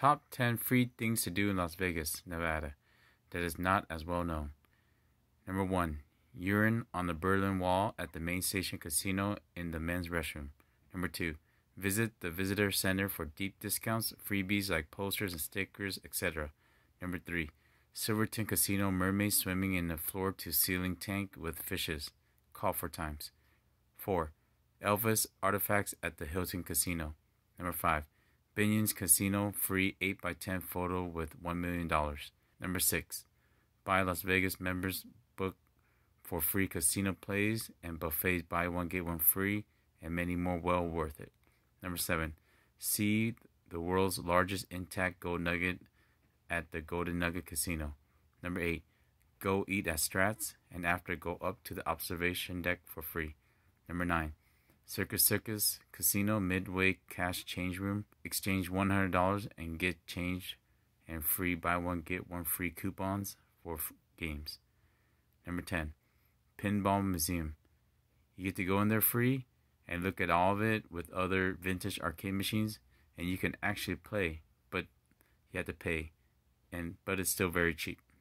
Top 10 free things to do in Las Vegas, Nevada that is not as well known. Number 1. Urine on the Berlin Wall at the Main Station Casino in the men's restroom. Number 2. Visit the visitor center for deep discounts, freebies like posters and stickers, etc. Number 3. Silverton Casino mermaid swimming in a floor to ceiling tank with fishes. Call for times. 4. Elvis artifacts at the Hilton Casino. Number 5. Binion's Casino free 8x10 photo with $1 million. Number 6. Buy Las Vegas members book for free casino plays and buffets buy one get one free and many more well worth it. Number 7. See the world's largest intact gold nugget at the Golden Nugget Casino. Number 8. Go eat at Strats and after go up to the observation deck for free. Number 9. Circus Circus Casino Midway Cash Change Room. Exchange $100 and get change and free buy one get one free coupons for f- games. Number 10, Pinball Museum. You get to go in there free and look at all of it with other vintage arcade machines and you can actually play, but you have to pay and but it's still very cheap.